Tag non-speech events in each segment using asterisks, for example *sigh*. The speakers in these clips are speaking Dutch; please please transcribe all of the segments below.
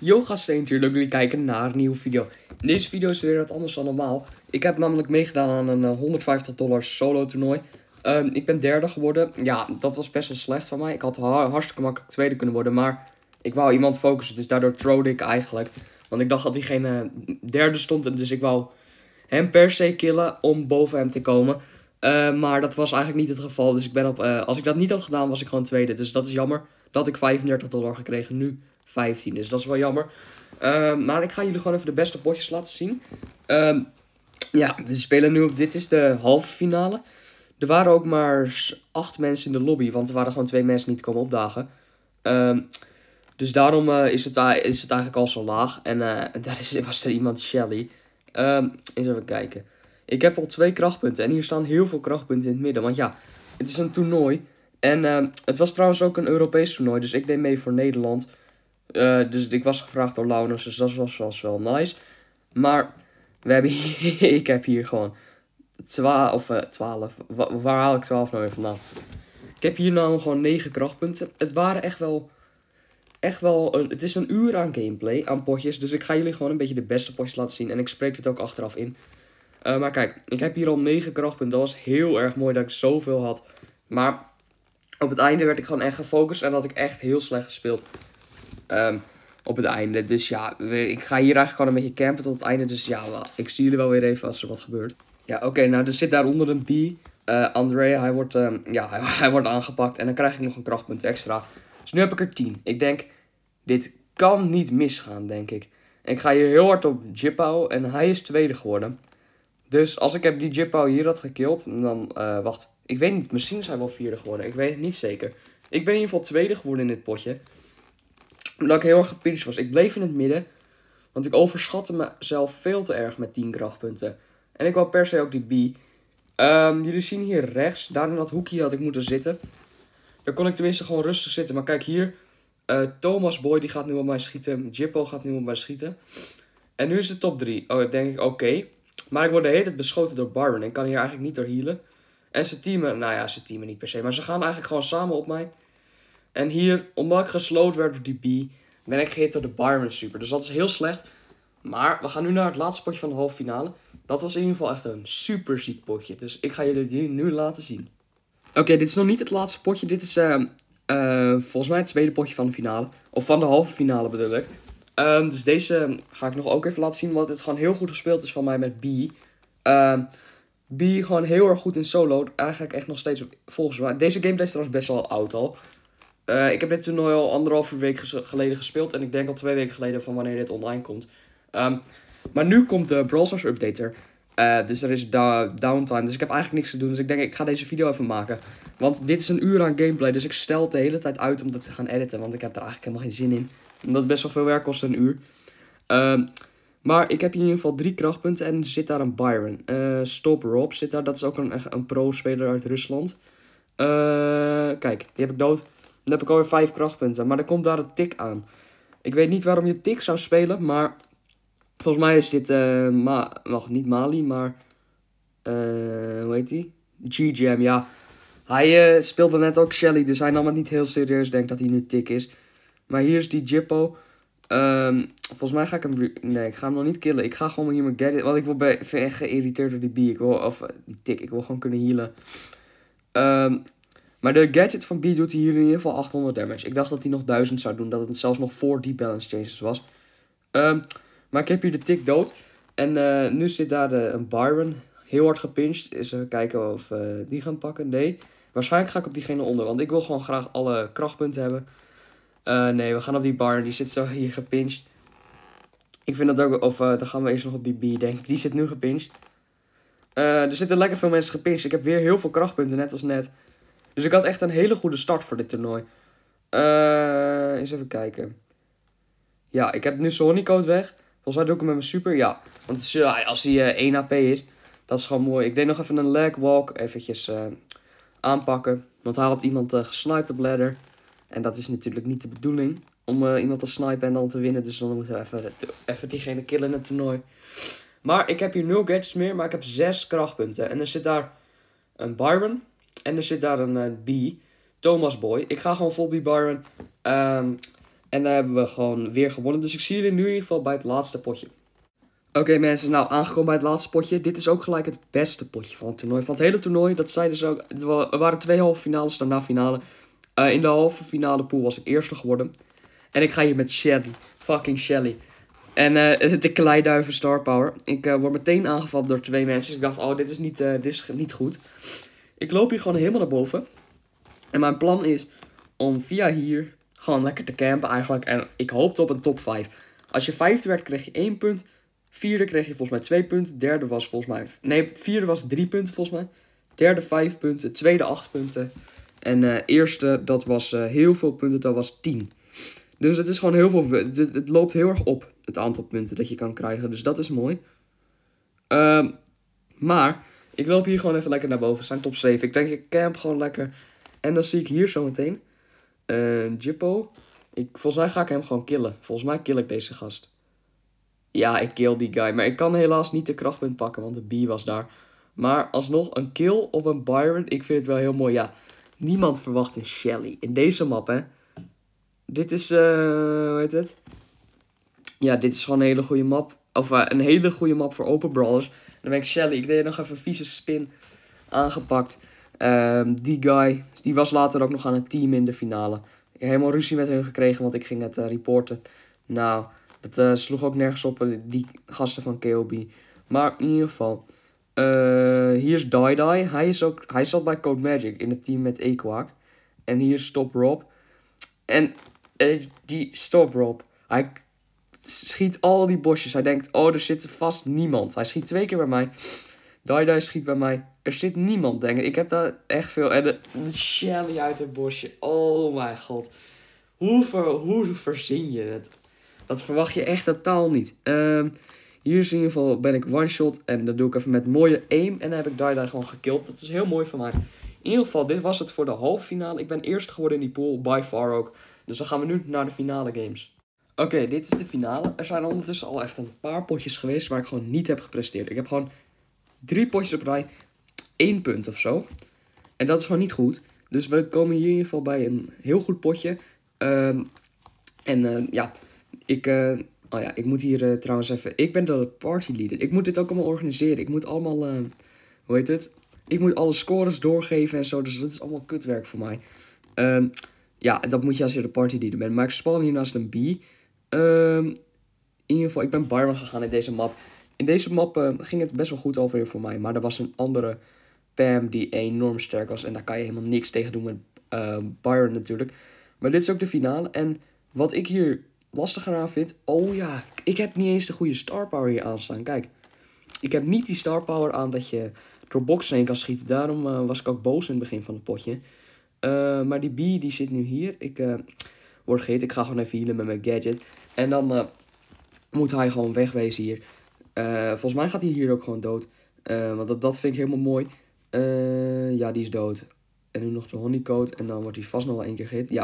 Yo gasten en natuurlijk jullie kijken naar een nieuwe video. In deze video is weer wat anders dan normaal. Ik heb namelijk meegedaan aan een 150 eh, dollar solo toernooi. Ehm, ik ben derde geworden. Ja, dat was best wel slecht van mij. Ik had hartstikke makkelijk tweede kunnen worden, maar ik wou iemand focussen. Dus daardoor trode ik eigenlijk. Want ik dacht dat diegene derde stond. Dus ik wou hem per se killen om boven hem te komen. Ehm, maar dat was eigenlijk niet het geval. Dus ik ben op, eh, als ik dat niet had gedaan, was ik gewoon tweede. Dus dat is jammer. Dat ik 35 dollar gekregen nu 15. Dus dat is wel jammer. Ehm, maar ik ga jullie gewoon even de beste potjes laten zien. Ehm, ja, we spelen nu op. Dit is de halve finale. Er waren ook maar 8 mensen in de lobby, want er waren gewoon twee mensen niet komen opdagen. Ehm, dus daarom eh, is, het, uh, is het eigenlijk al zo laag. En eh, daar is, *laughs* was er iemand, Shelly. eens even kijken. Ik heb al twee krachtpunten. En hier staan heel veel krachtpunten in het midden. Want ja, het is een toernooi. En het was trouwens ook een Europees toernooi. Dus ik deed mee voor Nederland. Eh, dus ik was gevraagd door Launus, dus dat was, was wel nice. Maar we hebben *laughs* hier, ik heb hier gewoon 12, of, 12 eh, waar, haal ik 12 nou weer vandaan? Ik heb hier nou gewoon 9 krachtpunten. Het waren echt wel, echt wel, een, het is een uur aan gameplay, aan potjes. Dus ik ga jullie gewoon een beetje de beste potjes laten zien en ik spreek het ook achteraf in. Eh, maar kijk, ik heb hier al 9 krachtpunten. Dat was heel erg mooi dat ik zoveel had. Maar op het einde werd ik gewoon echt gefocust en had ik echt heel slecht gespeeld. Ehm, op het einde. Dus ja, ik ga hier eigenlijk gewoon een beetje campen tot het einde. Dus ja, wel, ik zie jullie wel weer even als er wat gebeurt. Ja, oké, nou er zit daaronder een B. Uh, eh, Andrea, hij wordt, ehm, ja, *laughs* hij, wordt aangepakt en dan krijg ik nog een krachtpunt extra. Dus nu heb ik er 10. Ik denk, dit kan niet misgaan, denk ik. ik ga hier heel hard op Jippo en hij is tweede geworden. Dus als ik heb die Jippo hier had gekild, dan, eh, wacht, ik weet niet, misschien is hij wel vierde geworden. Ik weet het niet zeker. Ik ben in ieder geval tweede geworden in dit potje omdat ik heel erg gepincht was. Ik bleef in het midden. Want ik overschatte mezelf veel te erg met 10 krachtpunten. En ik wou per se ook die B. Um, jullie zien hier rechts. Daar in dat hoekje had ik moeten zitten. Daar kon ik tenminste gewoon rustig zitten. Maar kijk hier. Eh, Thomas Boy die gaat nu op mij schieten. Jippo gaat nu op mij schieten. En nu is het top 3. Oh, denk ik, oké. Maar ik word de hele tijd beschoten door Byron. Ik kan hier eigenlijk niet door healen. En ze teamen, nou ja, ze teamen niet per se. Maar ze gaan eigenlijk gewoon samen op mij. En hier, omdat ik gesloten werd door die B, ben ik geheerd door de Byron Super. Dus dat is heel slecht. Maar we gaan nu naar het laatste potje van de halve finale. Dat was in ieder geval echt een super ziek potje. Dus ik ga jullie die nu laten zien. Oké, dit is nog niet het laatste potje. Dit is ehm, eh, volgens mij het tweede potje van de finale. Of van de halve finale bedoel ik. Ehm, dus deze ga ik nog ook even laten zien. Want het gewoon heel goed gespeeld is van mij met B. Um, B gewoon heel erg goed in solo. Eigenlijk echt nog steeds volgens mij. Deze gameplay is trouwens best wel oud al. Eh, ik heb dit toernooi al anderhalve week geleden gespeeld. En ik denk al twee weken geleden van wanneer dit online komt. Ehm, maar nu komt de Brawl updater eh, dus er is downtime. Dus ik heb eigenlijk niks te doen. Dus ik denk, ik ga deze video even maken. Want dit is een uur aan gameplay. Dus ik stel het de hele tijd uit om dat te gaan editen. Want ik heb er eigenlijk helemaal geen zin in. Omdat het best wel veel werk kost, een uur. Ehm, maar ik heb hier in ieder geval drie krachtpunten. En zit daar een Byron. Eh, Stop Rob zit daar. Dat is ook een, een pro-speler uit Rusland. kijk, die heb ik dood. Dan heb ik alweer vijf krachtpunten. Maar dan komt daar een tik aan. Ik weet niet waarom je tik zou spelen, maar... Volgens mij is dit... Uh, Ma Wacht, niet Mali, maar... Uh, hoe heet die? GGM, ja. Hij eh, speelde net ook Shelly, dus hij nam het niet heel serieus. Denk dat hij nu tik is. Maar hier is die Jippo. Um, volgens mij ga ik hem... Nee, ik ga hem nog niet killen. Ik ga gewoon hier mijn gadget... Want ik word bij, echt geïrriteerd door die B. Ik wil... Of die tik. Ik wil gewoon kunnen healen. Um, maar de gadget van B doet hier in ieder geval 800 damage. Ik dacht dat hij nog 1000 zou doen. Dat het zelfs nog voor die balance changes was. Ehm, maar ik heb hier de tik dood. En eh, nu zit daar de eh, een Byron. Heel hard gepincht. Is even kijken of we eh, die gaan pakken. Nee. Waarschijnlijk ga ik op diegene onder. Want ik wil gewoon graag alle krachtpunten hebben. nee, we gaan op die Byron. Die zit zo hier gepincht. Ik vind dat ook... Of dan gaan we eerst nog op die B, denk ik. Die zit nu gepincht. er zitten lekker veel mensen gepincht. Ik heb weer heel veel krachtpunten, net als net. Dus ik had echt een hele goede start voor dit toernooi. Uh, eens even kijken. Ja, ik heb nu Sonicoat weg. Volgens mij doe ik hem met mijn super. Ja, want als hij uh, eh, 1 AP is, dat is gewoon mooi. Ik deed nog even een lag walk. Eventjes eh, aanpakken. Want hij had iemand gesniped op ladder. En dat is natuurlijk niet de bedoeling. Om iemand te snipen en dan te winnen. Dus dan moeten we even, even diegene killen in het toernooi. Maar ik heb hier 0 gadgets meer. Maar ik heb 6 krachtpunten. En er zit daar een Byron. En er zit daar een uh, B. Thomas Boy. Ik ga gewoon vol die Byron. Ehm, en daar hebben we gewoon weer gewonnen. Dus ik zie jullie nu in ieder geval bij het laatste potje. Oké mensen, nou aangekomen bij het laatste potje. Dit is ook gelijk het beste potje van het toernooi. Van het hele toernooi, dat zeiden ze. ook. Er waren twee halve finales, daarna finale. Uh, in de halve finale pool was ik eerste geworden. En ik ga hier met Shelly. Fucking Shelly. En uh, *laughs* de kleiduiven Star Power. Ik word meteen aangevallen door twee mensen. Dus ik dacht, oh, dit is niet, dit is niet goed. Ik loop hier gewoon helemaal naar boven. En mijn plan is om via hier gewoon lekker te campen eigenlijk. En ik hoopte op een top 5. Als je vijfde werd, kreeg je 1 punt. Vierde kreeg je volgens mij 2 punten. Derde was volgens mij... Nee, vierde was 3 punten volgens mij. Derde 5 punten. Tweede 8 punten. En uh, eerste, dat was eh, heel veel punten. Dat was 10. Dus het is gewoon heel veel... Het, loopt heel erg op, het aantal punten dat je kan krijgen. Dus dat is mooi. Ehm, maar ik loop hier gewoon even lekker naar boven. Zijn top 7. Ik denk, ik camp gewoon lekker. En dan zie ik hier zometeen. Uh, eh, Jippo. Ik, volgens mij ga ik hem gewoon killen. Volgens mij kill ik deze gast. Ja, ik kill die guy. Maar ik kan helaas niet de krachtpunt pakken, want de B was daar. Maar alsnog, een kill op een Byron. Ik vind het wel heel mooi. Ja, niemand verwacht een Shelly. In deze map, hè. Dit is, eh, hoe heet het? Ja, dit is gewoon een hele goede map. Of eh, een hele goede map voor open brawlers. Dan ben ik Shelly. Ik deed nog even een vieze spin aangepakt. Ehm, die guy, die was later ook nog aan het team in de finale. Ik heb helemaal ruzie met hun gekregen, want ik ging het uh, reporten. Nou, dat eh, sloeg ook nergens op, eh, die gasten van KOB. Maar in ieder geval, hier is Dai Hij, is ook, hij zat bij Code Magic in het team met Equak. En hier is Stop Rob. En die Stop Rob, hij schiet al die bosjes. Hij denkt, oh, er zit vast niemand. Hij schiet twee keer bij mij. Daidai schiet bij mij. Er zit niemand, denk ik. Ik heb daar echt veel... En de, Shelly uit het bosje. Oh mijn god. Hoe, ver, hoe verzin je het? Dat verwacht je echt totaal niet. Ehm, hier is in ieder geval ben ik one-shot. En dat doe ik even met mooie aim. En dan heb ik Daidai gewoon gekild. Dat is heel mooi van mij. In ieder geval, dit was het voor de halve finale. Ik ben eerst geworden in die pool. By far ook. Dus dan gaan we nu naar de finale games. Oké, dit is de finale. Er zijn ondertussen al echt een paar potjes geweest waar ik gewoon niet heb gepresteerd. Ik heb gewoon drie potjes op rij, één punt of zo. En dat is gewoon niet goed. Dus we komen hier in ieder geval bij een heel goed potje. Ehm, en eh, ja, ik, eh, oh ja, ik moet hier eh, trouwens even... Ik ben de partyleader. Ik moet dit ook allemaal organiseren. Ik moet allemaal, hoe heet het? Ik moet alle scores doorgeven en zo. Dus dat is allemaal kutwerk voor mij. Ehm, ja, dat moet je als je de partyleader bent. Maar ik span hier naast een B. Um, in ieder geval, ik ben Byron gegaan in deze map. In deze map ehm, ging het best wel goed over voor mij. Maar er was een andere Pam die enorm sterk was. En daar kan je helemaal niks tegen doen met ehm, Byron natuurlijk. Maar dit is ook de finale. En wat ik hier lastiger aan vind... Oh ja, ik heb niet eens de goede star power hier aanstaan. Kijk, ik heb niet die star power aan dat je door boxen heen kan schieten. Daarom eh, was ik ook boos in het begin van het potje. Eh, maar die B die zit nu hier. Ik eh, wordt gehit. Ik ga gewoon even healen met mijn gadget. En dan eh, moet hij gewoon wegwezen hier. Eh, volgens mij gaat hij hier ook gewoon dood. Eh, want dat, dat vind ik helemaal mooi. ja, die is dood. En nu nog de honeycoat. En dan wordt hij vast nog wel één keer gehit. Ja,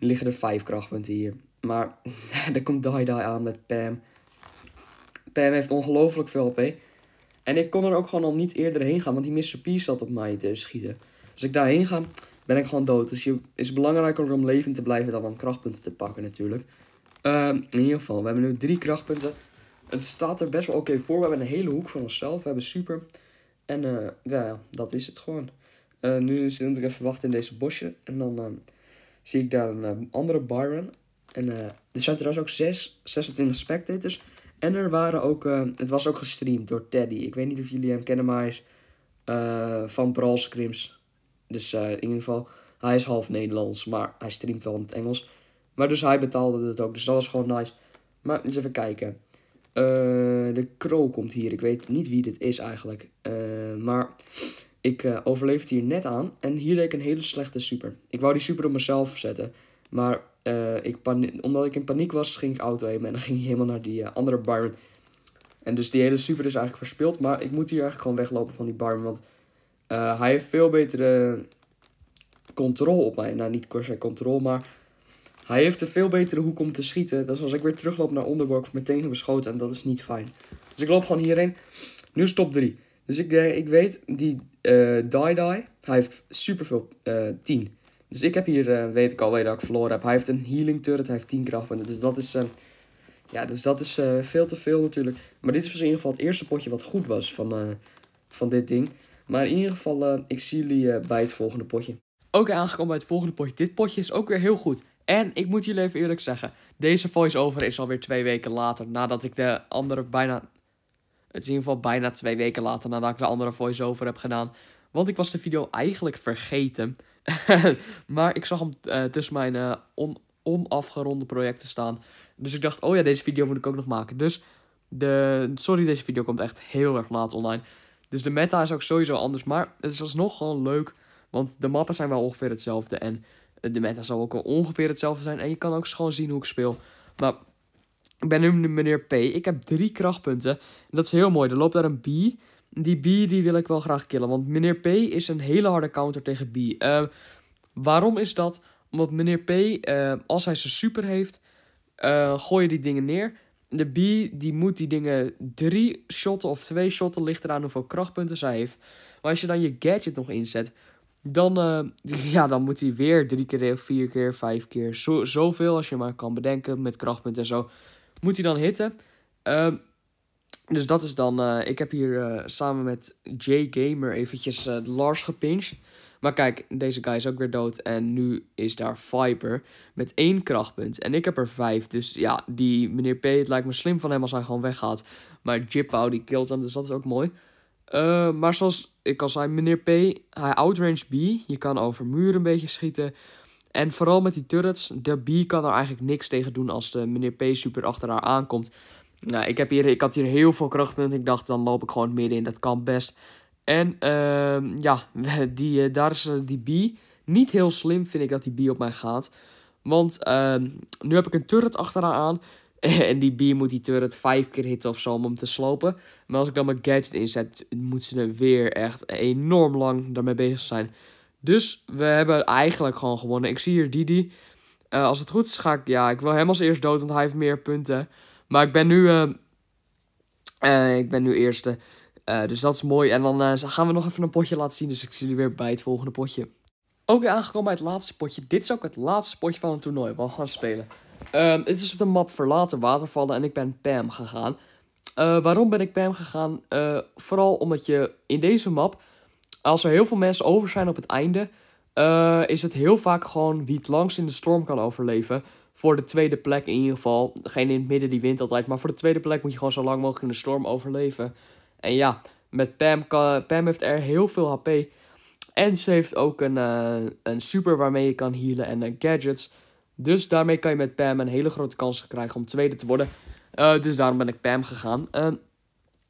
er liggen er vijf krachtpunten hier. Maar er *laughs* komt die die aan met Pam. Pam heeft ongelooflijk veel HP. En ik kon er ook gewoon al niet eerder heen gaan. Want die Mr. P zat op mij te schieten. Als ik daarheen ga, ben ik gewoon dood. Dus je is belangrijker om levend te blijven dan om krachtpunten te pakken natuurlijk. Ehm, in ieder geval, we hebben nu drie krachtpunten. Het staat er best wel oké voor. We hebben een hele hoek van onszelf. We hebben super. En eh, ja, dat is het gewoon. Eh, nu is het even wachten in deze bosje. En dan ehm, zie ik daar een ehm, andere Byron. En eh, er zijn trouwens ook 6, 26 spectators. En er waren ook, het was ook gestreamd door Teddy. Ik weet niet of jullie hem kennen, maar hij is van Brawl Scrims. Dus eh, in ieder geval, hij is half Nederlands, maar hij streamt wel in het Engels. Maar dus hij betaalde het ook, dus dat was gewoon nice. Maar eens even kijken. Eh, de Crow komt hier, ik weet niet wie dit is eigenlijk. Eh, maar ik overleefde hier net aan en hier deed ik een hele slechte super. Ik wou die super op mezelf zetten, maar ik omdat ik in paniek was, ging ik auto heen en dan ging ik helemaal naar die andere baron. En dus die hele super is eigenlijk verspild, maar ik moet hier eigenlijk gewoon weglopen van die baron want... Eh, hij heeft veel betere controle op mij. Nou, niet per se controle, maar hij heeft een veel betere hoek om te schieten. Dus als ik weer terugloop naar onder, wordt ik meteen beschoten en dat is niet fijn. Dus ik loop gewoon hierheen. Nu is top 3. Dus ik, eh, ik weet, die eh, Die Die, hij heeft superveel, uh, 10. Dus ik heb hier, weet ik al weet dat ik verloren heb. Hij heeft een healing turret, hij heeft 10 krachtpunten. Dus dat is, ja, dus dat is veel te veel natuurlijk. Maar dit is dus in ieder geval het eerste potje wat goed was van, van dit ding. Maar in ieder geval, eh, ik zie jullie eh, bij het volgende potje. ook aangekomen bij het volgende potje. Dit potje is ook weer heel goed. En ik moet jullie even eerlijk zeggen, deze voice-over is alweer twee weken later nadat ik de andere bijna... Het is in ieder geval bijna twee weken later nadat ik de andere voice-over heb gedaan. Want ik was de video eigenlijk vergeten. *laughs* maar ik zag hem eh, tussen mijn on onafgeronde projecten staan. Dus ik dacht, oh ja, deze video moet ik ook nog maken. Dus de... sorry, deze video komt echt heel erg laat online. Dus de meta is ook sowieso anders. Maar het is alsnog gewoon leuk. Want de mappen zijn wel ongeveer hetzelfde. En eh, de meta zal ook wel ongeveer hetzelfde zijn. En je kan ook gewoon zien hoe ik speel. Maar ik ben nu meneer P. Ik heb drie krachtpunten. En dat is heel mooi. Er loopt daar een B. Die B die wil ik wel graag killen. Want meneer P is een hele harde counter tegen B. Ehm, waarom is dat? Omdat meneer P, eh, als hij zijn super heeft, eh, gooi je die dingen neer de B die moet die dingen drie shotten of twee shotten, ligt eraan hoeveel krachtpunten zij heeft. Maar als je dan je gadget nog inzet, dan, eh, *laughs* ja, dan moet hij weer drie keer, vier keer, vijf keer, zo, zoveel als je maar kan bedenken met krachtpunten en zo, moet hij dan hitten. Ehm, dus dat is dan, eh, ik heb hier eh, samen met J Gamer eventjes Lars gepinched. Maar kijk, deze guy is ook weer dood. En nu is daar Viper met één krachtpunt. En ik heb er vijf. Dus ja, die meneer P, het lijkt me slim van hem als hij gewoon weggaat. Maar Jippo, die killt hem, dus dat is ook mooi. Eh, maar zoals ik al zei, meneer P, hij outrange B. Je kan over muren een beetje schieten. En vooral met die turrets, de B kan er eigenlijk niks tegen doen als de meneer P super achter haar aankomt. Nou, ik, heb hier, ik had hier heel veel krachtpunten. Ik dacht, dan loop ik gewoon midden in. Dat kan best. En uh, ja, *laughs* die, eh, daar is eh, die B. Niet heel slim vind ik dat die B op mij gaat. Want uh, nu heb ik een turret achteraan aan. *laughs* En die B moet die turret vijf keer hitten of zo om hem te slopen. Maar als ik dan mijn gadget inzet, moet ze er weer echt enorm lang daarmee bezig zijn. Dus we hebben eigenlijk gewoon gewonnen. Ik zie hier Didi. Eh, als het goed is, ga ik... Ja, ik wil hem als eerst dood, want hij heeft meer punten. Maar ik ben nu... Uh, ik ben nu eerste. Eh, dus dat is mooi. En dan eh, gaan we nog even een potje laten zien. Dus ik zie jullie weer bij het volgende potje. Ook aangekomen bij het laatste potje. Dit is ook het laatste potje van het toernooi. We gaan spelen. Dit ehm, het is op de map Verlaten Watervallen en ik ben Pam gegaan. Eh, waarom ben ik Pam gegaan? vooral omdat je in deze map, als er heel veel mensen over zijn op het einde, is het heel vaak gewoon wie het langst in de storm kan overleven. Voor de tweede plek in ieder geval. Degene in het midden die wint altijd. Maar voor de tweede plek moet je gewoon zo lang mogelijk in de storm overleven. En ja, met Pam, kan, Pam heeft er heel veel HP. En ze heeft ook een, eh, een super waarmee je kan healen en uh, gadgets. Dus daarmee kan je met Pam een hele grote kans krijgen om tweede te worden. Eh, dus daarom ben ik Pam gegaan. Ehm,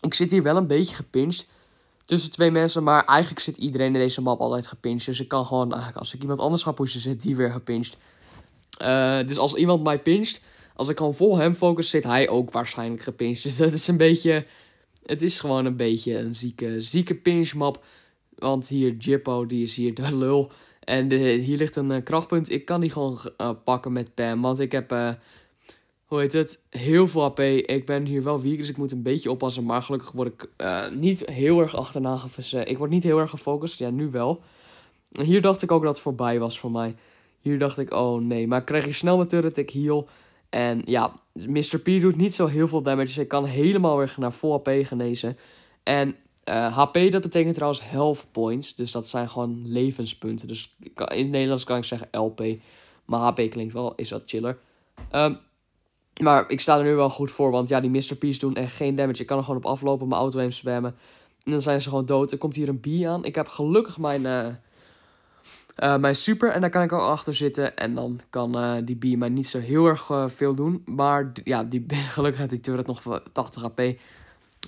ik zit hier wel een beetje gepincht tussen twee mensen. Maar eigenlijk zit iedereen in deze map altijd gepincht. Dus ik kan gewoon, eigenlijk als ik iemand anders ga pushen, zit die weer gepincht. dus als iemand mij pincht, als ik gewoon vol hem focus, zit hij ook waarschijnlijk gepincht. *laughs* Dus dat is een beetje het is gewoon een beetje een zieke, zieke map. Want hier Jippo, die is hier de lul. En hier ligt een eh, krachtpunt. Ik kan die gewoon eh, pakken met Pam. Want ik heb, eh, hoe heet het, heel veel AP. Ik ben hier wel weak, dus ik moet een beetje oppassen. Maar gelukkig word ik niet heel erg achterna gefocust. Ik word niet heel erg gefocust. Ja, nu wel. Hier dacht ik ook dat het voorbij was voor mij. Hier dacht ik, oh nee. Maar ik krijg je snel mijn turret. Ik heal. En ja, Mr. P doet niet zo heel veel damage. Dus hij kan helemaal weer naar voor HP genezen. En HP, eh, dat betekent trouwens health points. Dus dat zijn gewoon levenspunten. Dus in het Nederlands kan ik zeggen LP. Maar HP klinkt wel, is wat chiller. Ehm, maar ik sta er nu wel goed voor. Want ja, die Mr. P's doen echt geen damage. Ik kan er gewoon op aflopen, mijn auto heen zwemmen. En dan zijn ze gewoon dood. Er komt hier een B aan. Ik heb gelukkig mijn... Eh, mij eh, mijn super. En daar kan ik al achter zitten. En dan kan eh, die die mij niet zo heel erg eh, veel doen. Maar ja, die, *laughs* gelukkig had die turret nog 80 AP.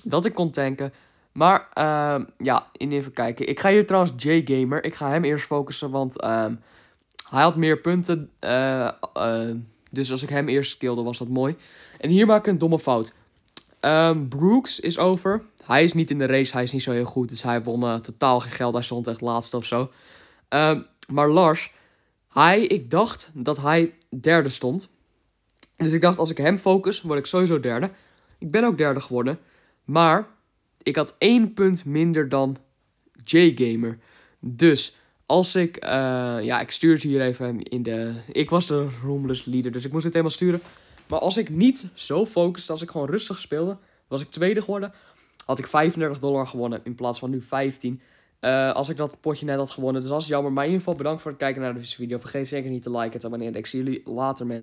Dat ik kon tanken. Maar ehm, ja, even kijken. Ik ga hier trouwens J-Gamer. Ik ga hem eerst focussen, want ehm, hij had meer punten. dus als ik hem eerst skilde, was dat mooi. En hier maak ik een domme fout. Ehm, Brooks is over. Hij is niet in de race, hij is niet zo heel goed. Dus hij won totaal geen geld. Hij stond echt laatste of zo. Um, maar Lars, hij, ik dacht dat hij derde stond. Dus ik dacht, als ik hem focus, word ik sowieso derde. Ik ben ook derde geworden. Maar ik had één punt minder dan J-Gamer. Dus als ik. Uh, ja, ik stuur hier even in de. Ik was de roomless leader, dus ik moest het helemaal sturen. Maar als ik niet zo focuste, als ik gewoon rustig speelde, was ik tweede geworden. Had ik 35 dollar gewonnen in plaats van nu 15. Eh, als ik dat potje net had gewonnen. Dus dat is jammer. Maar in ieder geval bedankt voor het kijken naar deze video. Vergeet zeker niet te liken en te abonneren. Ik zie jullie later, mensen.